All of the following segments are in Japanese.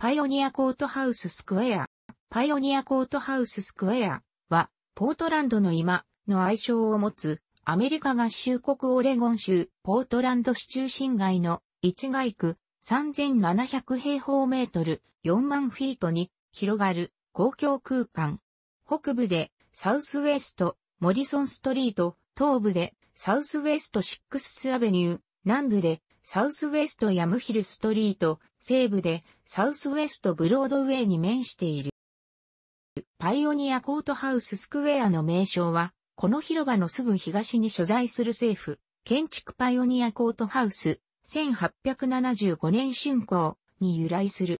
パイオニアコートハウススクエア。パイオニアコートハウススクエアは、ポートランドの今の愛称を持つ、アメリカ合衆国オレゴン州、ポートランド市中心街の一街区3700平方メートル4万フィートに広がる公共空間。北部でサウスウェスト、モリソンストリート、東部でサウスウェスト6スアベニュー、南部でサウスウェストヤムヒルストリート、西部でサウスウェストブロードウェイに面している。パイオニアコートハウススクエアの名称は、この広場のすぐ東に所在する政府、建築パイオニアコートハウス、1875年竣工に由来する。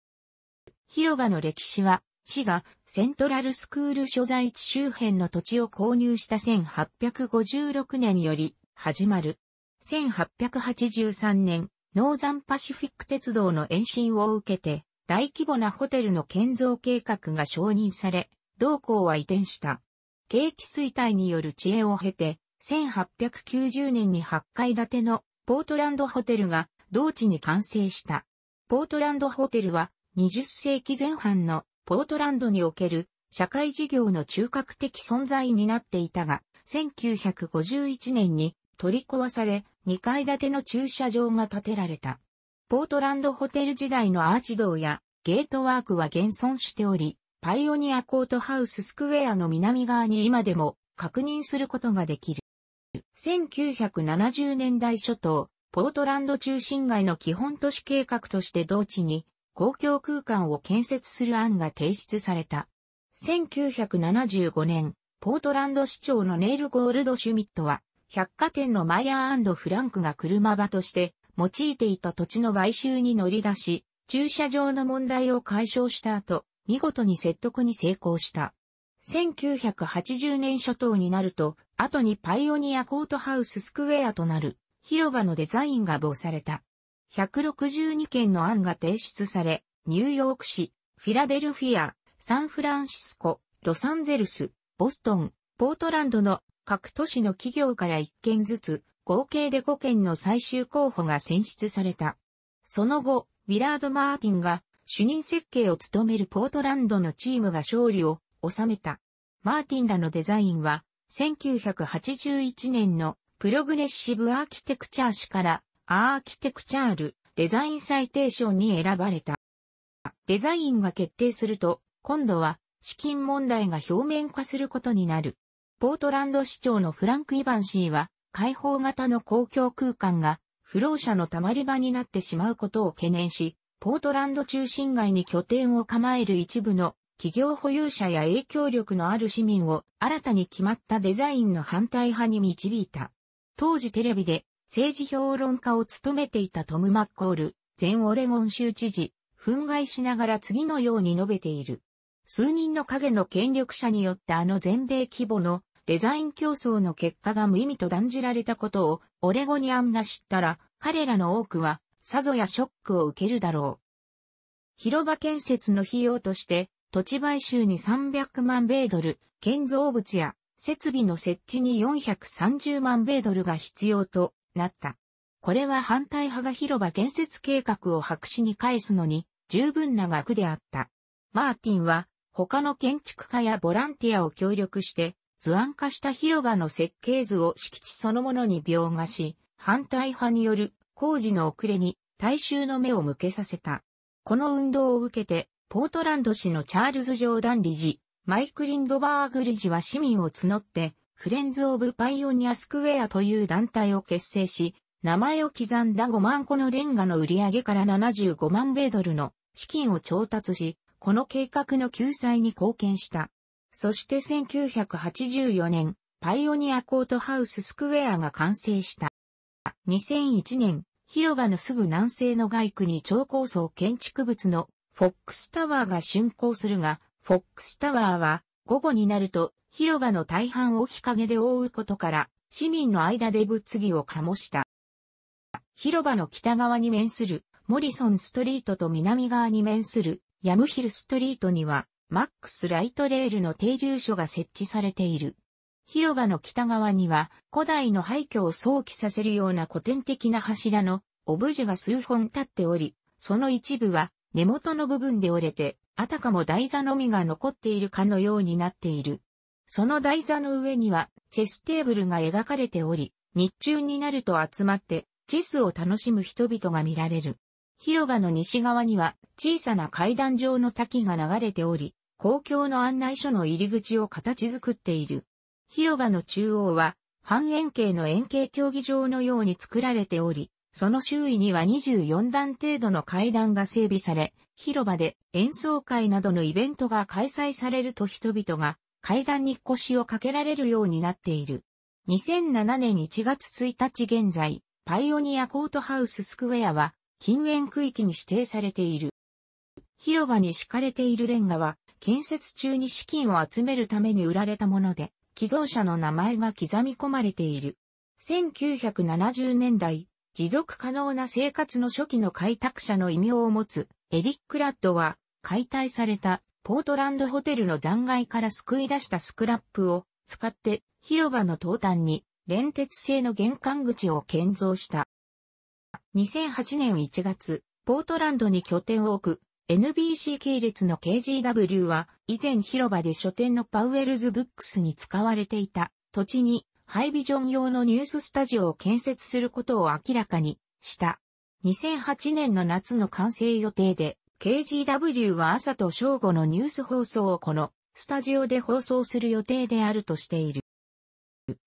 広場の歴史は、市がセントラルスクール所在地周辺の土地を購入した1856年より始まる。1883年、ノーザンパシフィック鉄道の延伸を受けて、大規模なホテルの建造計画が承認され、同校は移転した。景気衰退による遅延を経て、1890年に8階建てのポートランドホテルが同地に完成した。ポートランドホテルは20世紀前半のポートランドにおける社会事業の中核的存在になっていたが、1951年に取り壊され、2階建ての駐車場が建てられた。ポートランドホテル時代のアーチ道やゲートワークは現存しており、パイオニアコートハウススクエアの南側に今でも確認することができる。1970年代初頭、ポートランド中心街の基本都市計画として同地に公共空間を建設する案が提出された。1975年、ポートランド市長のネイル・ゴールド・シュミットは百貨店のマイヤーフランクが車場として用いていた土地の買収に乗り出し、駐車場の問題を解消した後、見事に説得に成功した。1980年初頭になると、後にパイオニアコートハウススクエアとなる広場のデザインが棒された。162件の案が提出され、ニューヨーク市、フィラデルフィア、サンフランシスコ、ロサンゼルス、ボストン、ポートランドの各都市の企業から1件ずつ、合計で5件の最終候補が選出された。その後、ウィラード・マーティンが主任設計を務めるポートランドのチームが勝利を収めた。マーティンらのデザインは、1981年のプログレッシブアーキテクチャー誌からアーキテクチャールデザインサイテーションに選ばれた。デザインが決定すると、今度は資金問題が表面化することになる。ポートランド市長のフランク・イバンシーは、開放型の公共空間が、不老者の溜まり場になってしまうことを懸念し、ポートランド中心街に拠点を構える一部の企業保有者や影響力のある市民を新たに決まったデザインの反対派に導いた。当時テレビで政治評論家を務めていたトム・マッコール、全オレゴン州知事、憤慨しながら次のように述べている。数人の影の権力者によってあの全米規模のデザイン競争の結果が無意味と断じられたことをオレゴニアンが知ったら、彼らの多くはさぞやショックを受けるだろう。広場建設の費用として、土地買収に300万米ドル、建造物や設備の設置に430万米ドルが必要となった。これは反対派が広場建設計画を白紙に返すのに十分な額であった。マーティンは他の建築家やボランティアを協力して図案化した広場の設計図を敷地そのものに描画し、反対派による工事の遅れに大衆の目を向けさせた。この運動を受けて、ポートランド市のチャールズ・ジョーダン理事、マイク・リンドバーグ理事は市民を募って、フレンズ・オブ・パイオニア・スクウェアという団体を結成し、名前を刻んだ5万個のレンガの売り上げから75万米ドルの資金を調達し、この計画の救済に貢献した。そして1984年、パイオニアコートハウススクエアが完成した。2001年、広場のすぐ南西の外区に超高層建築物のフォックスタワーが竣工するが、フォックスタワーは午後になると広場の大半を日陰で覆うことから市民の間で物議を醸した。広場の北側に面するモリソンストリートと南側に面するヤムヒルストリートにはマックスライトレールの停留所が設置されている。広場の北側には古代の廃墟を想起させるような古典的な柱のオブジェが数本立っており、その一部は根元の部分で折れて、あたかも台座のみが残っているかのようになっている。その台座の上にはチェステーブルが描かれており、日中になると集まってチェスを楽しむ人々が見られる。広場の西側には小さな階段状の滝が流れており、公共の案内所の入り口を形作っている。広場の中央は、半円形の円形競技場のように作られており、その周囲には24段程度の階段が整備され、広場で演奏会などのイベントが開催されると人々が階段に腰をかけられるようになっている。2007年1月1日現在、パイオニアコートハウススクエアは禁煙区域に指定されている。広場に敷かれているレンガは建設中に資金を集めるために売られたもので、寄贈者の名前が刻み込まれている。1970年代、持続可能な生活の初期の開拓者の異名を持つエリック・ラッドは、解体されたポートランドホテルの残骸から救い出したスクラップを使って広場の東端に連鉄製の玄関口を建造した。2008年1月、ポートランドに拠点を置く NBC 系列の KGW は以前広場で書店のパウエルズブックスに使われていた土地にハイビジョン用のニューススタジオを建設することを明らかにした。2008年の夏の完成予定で KGW は朝と正午のニュース放送をこのスタジオで放送する予定であるとしている。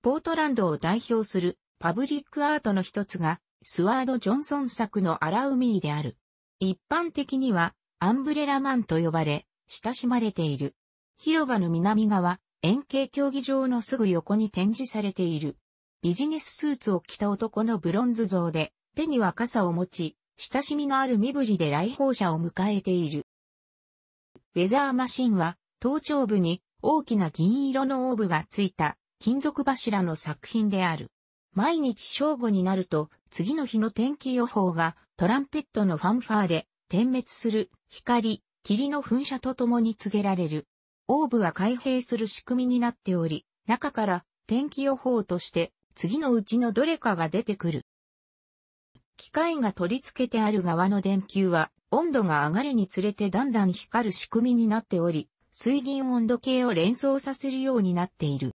ポートランドを代表するパブリックアートの一つがスワード・ジョンソン作のアラウミーである。一般的にはアンブレラマンと呼ばれ、親しまれている。広場の南側、円形競技場のすぐ横に展示されている。ビジネススーツを着た男のブロンズ像で、手には傘を持ち、親しみのある身振りで来訪者を迎えている。ウェザーマシンは、頭頂部に大きな銀色のオーブがついた金属柱の作品である。毎日正午になると、次の日の天気予報がトランペットのファンファーで点滅する光、霧の噴射とともに告げられる。オーブは開閉する仕組みになっており、中から天気予報として次のうちのどれかが出てくる。機械が取り付けてある側の電球は温度が上がるにつれてだんだん光る仕組みになっており、水銀温度計を連想させるようになっている。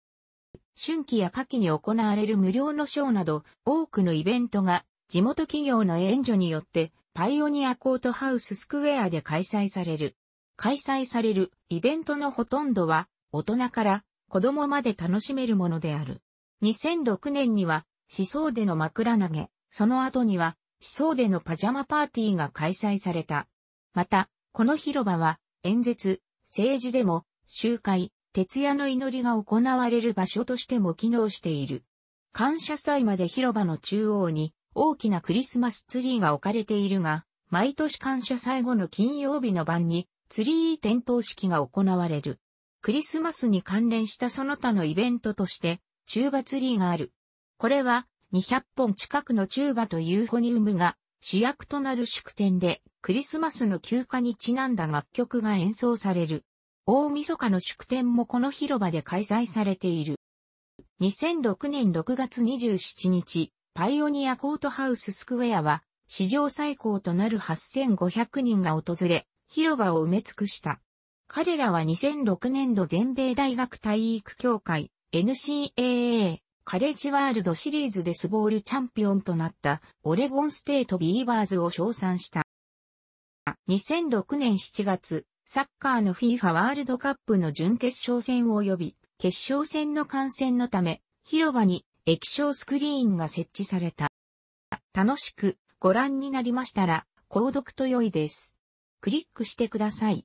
春季や夏季に行われる無料のショーなど多くのイベントが地元企業の援助によってパイオニアコートハウススクエアで開催される。開催されるイベントのほとんどは大人から子供まで楽しめるものである。2006年には思想での枕投げ、その後には思想でのパジャマパーティーが開催された。また、この広場は演説、政治でも集会、徹夜の祈りが行われる場所としても機能している。感謝祭まで広場の中央に大きなクリスマスツリーが置かれているが、毎年感謝最後の金曜日の晩にツリー点灯式が行われる。クリスマスに関連したその他のイベントとして、チューバツリーがある。これは、200本近くのチューバとユーフォニウムが主役となる祝典で、クリスマスの休暇にちなんだ楽曲が演奏される。大晦日の祝典もこの広場で開催されている。2006年6月27日、パイオニアコートハウススクエアは、史上最高となる8500人が訪れ、広場を埋め尽くした。彼らは2006年度全米大学体育協会 NCAA カレッジワールドシリーズでスボールチャンピオンとなったオレゴンステートビーバーズを称賛した。2006年7月、サッカーの FIFA ワールドカップの準決勝戦を呼び、決勝戦の観戦のため、広場に液晶スクリーンが設置された。楽しくご覧になりましたら、購読と良いです。クリックしてください。